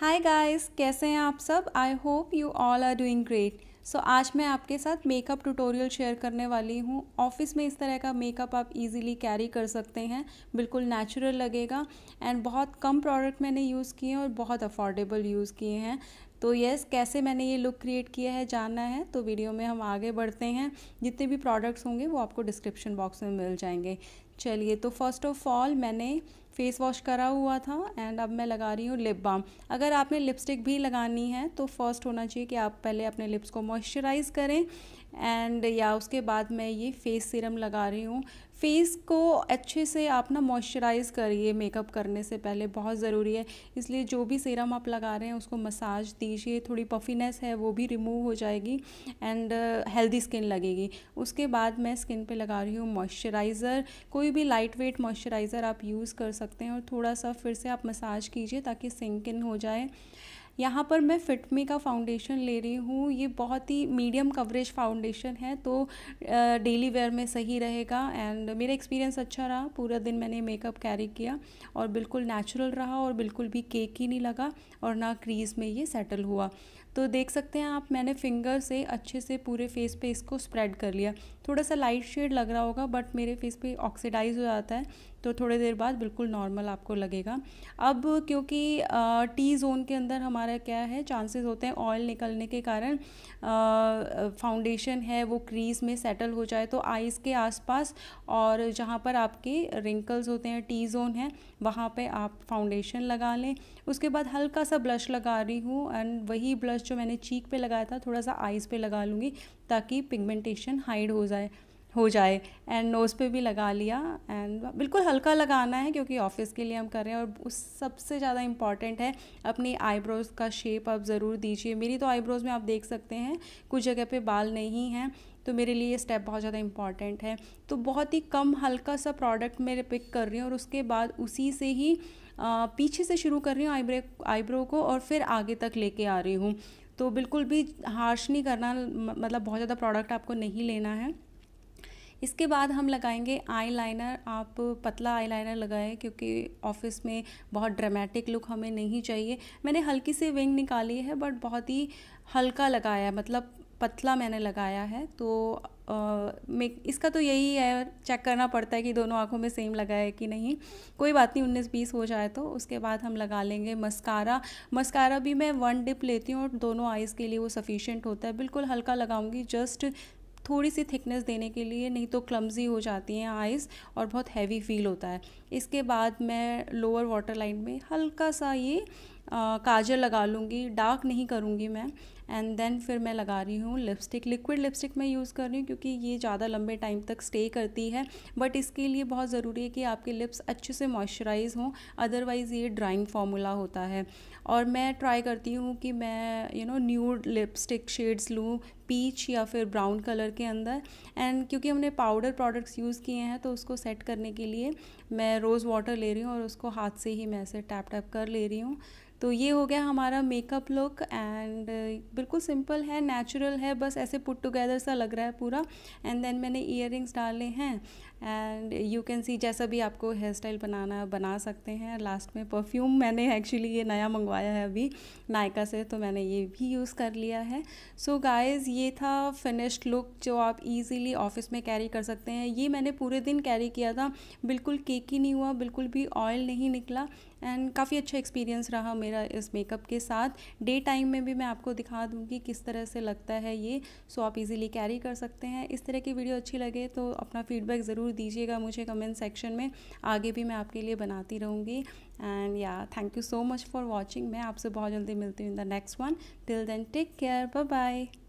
hi guys कैसे हैं आप सब I hope you all are doing great so आज मैं आपके साथ मेकअप ट्यूटोरियल शेयर करने वाली हूँ ऑफिस में इस तरह का मेकअप आप इजीली कैरी कर सकते हैं बिल्कुल नेचुरल लगेगा एंड बहुत कम प्रोडक्ट मैंने यूज़ किए हैं और बहुत अफोर्डेबल यूज़ किए हैं तो यस कैसे मैंने ये लुक क्रिएट किया है जानना है तो वीडियो में हम आगे बढ़ते हैं जितने भी प्रोडक्ट्स होंगे वो आपको डिस्क्रिप्शन बॉक्स में मिल जाएंगे चलिए तो फर्स्ट ऑफ ऑल मैंने फेस वॉश करा हुआ था एंड अब मैं लगा रही हूँ लिप बाम अगर आपने लिपस्टिक भी लगानी है तो फर्स्ट होना चाहिए कि आप पहले अपने लिप्स को मॉइस्चराइज़ करें एंड या उसके बाद मैं ये फेस सीरम लगा रही हूँ फेस को अच्छे से आप ना मॉइस्चराइज़ करिए मेकअप करने से पहले बहुत ज़रूरी है इसलिए जो भी सीरम आप लगा रहे हैं उसको मसाज दीजिए थोड़ी पफीनेस है वो भी रिमूव हो जाएगी एंड हेल्दी स्किन लगेगी उसके बाद मैं स्किन पे लगा रही हूँ मॉइस्चराइज़र कोई भी लाइट वेट मॉइस्चराइज़र आप यूज़ कर सकते सकते हैं और थोड़ा सा फिर से आप मसाज कीजिए ताकि सिंक इन हो जाए यहाँ पर मैं फिटमी का फाउंडेशन ले रही हूँ ये बहुत ही मीडियम कवरेज फाउंडेशन है तो डेली वेयर में सही रहेगा एंड मेरा एक्सपीरियंस अच्छा रहा पूरा दिन मैंने मेकअप कैरी किया और बिल्कुल नेचुरल रहा और बिल्कुल भी केक ही नहीं लगा और ना क्रीज़ में ये सेटल हुआ तो देख सकते हैं आप मैंने फिंगर से अच्छे से पूरे फेस पे इसको स्प्रेड कर लिया थोड़ा सा लाइट शेड लग रहा होगा बट मेरे फेस पे ऑक्सीडाइज हो जाता है तो थोड़ी देर बाद बिल्कुल नॉर्मल आपको लगेगा अब क्योंकि टी जोन के अंदर हमारा हमारा क्या है चांसेस होते हैं ऑयल निकलने के कारण फाउंडेशन है वो क्रीज में सेटल हो जाए तो आइज़ के आसपास और जहाँ पर आपके रिंकल्स होते हैं टी जोन है वहाँ पे आप फाउंडेशन लगा लें उसके बाद हल्का सा ब्लश लगा रही हूँ एंड वही ब्लश जो मैंने चीक पे लगाया था थोड़ा सा आइज़ पे लगा लूँगी ताकि पिगमेंटेशन हाइड हो जाए हो जाए एंड नोज़ पे भी लगा लिया एंड बिल्कुल हल्का लगाना है क्योंकि ऑफिस के लिए हम कर रहे हैं और उस सबसे ज़्यादा इम्पॉर्टेंट है अपनी आईब्रोज़ का शेप आप ज़रूर दीजिए मेरी तो आईब्रोज़ में आप देख सकते हैं कुछ जगह पे बाल नहीं हैं तो मेरे लिए ये स्टेप बहुत ज़्यादा इम्पॉर्टेंट है तो बहुत ही कम हल्का सा प्रोडक्ट मैं पिक कर रही हूँ और उसके बाद उसी से ही आ, पीछे से शुरू कर रही हूँ आईब्रे आईब्रो को और फिर आगे तक लेके आ रही हूँ तो बिल्कुल भी हार्श नहीं करना मतलब बहुत ज़्यादा प्रोडक्ट आपको नहीं लेना है इसके बाद हम लगाएंगे आईलाइनर आप पतला आईलाइनर लगाएं क्योंकि ऑफिस में बहुत ड्रामेटिक लुक हमें नहीं चाहिए मैंने हल्की सी विंग निकाली है बट बहुत ही हल्का लगाया मतलब पतला मैंने लगाया है तो मेक इसका तो यही है चेक करना पड़ता है कि दोनों आँखों में सेम लगा है कि नहीं कोई बात नहीं उन्नीस बीस हो जाए तो उसके बाद हम लगा लेंगे मस्कारा मस्कारा भी मैं वन डिप लेती हूँ और दोनों आइज़ के लिए वो सफिशेंट होता है बिल्कुल हल्का लगाऊंगी जस्ट थोड़ी सी थिकनेस देने के लिए नहीं तो क्लम्जी हो जाती हैं आइज़ और बहुत हैवी फील होता है इसके बाद मैं लोअर वाटर लाइन में हल्का सा ये आ, काजल लगा लूँगी डार्क नहीं करूँगी मैं एंड देन फिर मैं लगा रही हूँ लिपस्टिक लिक्विड लिपस्टिक मैं यूज़ कर रही हूँ क्योंकि ये ज़्यादा लंबे टाइम तक स्टे करती है बट इसके लिए बहुत ज़रूरी है कि आपके लिप्स अच्छे से मॉइस्चराइज हों अदरवाइज़ ये ड्राइंग फार्मूला होता है और मैं ट्राई करती हूँ कि मैं you know new lipstick shades लूँ पीच या फिर ब्राउन कलर के अंदर एंड क्योंकि हमने पाउडर प्रोडक्ट्स यूज़ किए हैं तो उसको सेट करने के लिए मैं रोज़ वाटर ले रही हूँ और उसको हाथ से ही मैं ऐसे टैप टैप कर ले रही हूँ तो ये हो गया हमारा मेकअप लुक एंड बिल्कुल सिंपल है नेचुरल है बस ऐसे पुट टुगेदर सा लग रहा है पूरा एंड देन मैंने ईयर डाले हैं एंड यू कैन सी जैसा भी आपको हेयर स्टाइल बनाना बना सकते हैं लास्ट में परफ्यूम मैंने एक्चुअली ये नया मंगवाया है अभी नायका से तो मैंने ये भी यूज़ कर लिया है सो so गाइस ये था फिनिश्ड लुक जो आप इजीली ऑफिस में कैरी कर सकते हैं ये मैंने पूरे दिन कैरी किया था बिल्कुल केक ही नहीं हुआ बिल्कुल भी ऑयल नहीं निकला एंड काफ़ी अच्छा एक्सपीरियंस रहा मेरा इस मेकअप के साथ डे टाइम में भी मैं आपको दिखा दूँगी किस तरह से लगता है ये सो आप इजीली कैरी कर सकते हैं इस तरह की वीडियो अच्छी लगे तो अपना फीडबैक ज़रूर दीजिएगा मुझे कमेंट सेक्शन में आगे भी मैं आपके लिए बनाती रहूँगी एंड या thank you so much for watching मैं आपसे बहुत जल्दी मिलती हूँ in the next one till then take care bye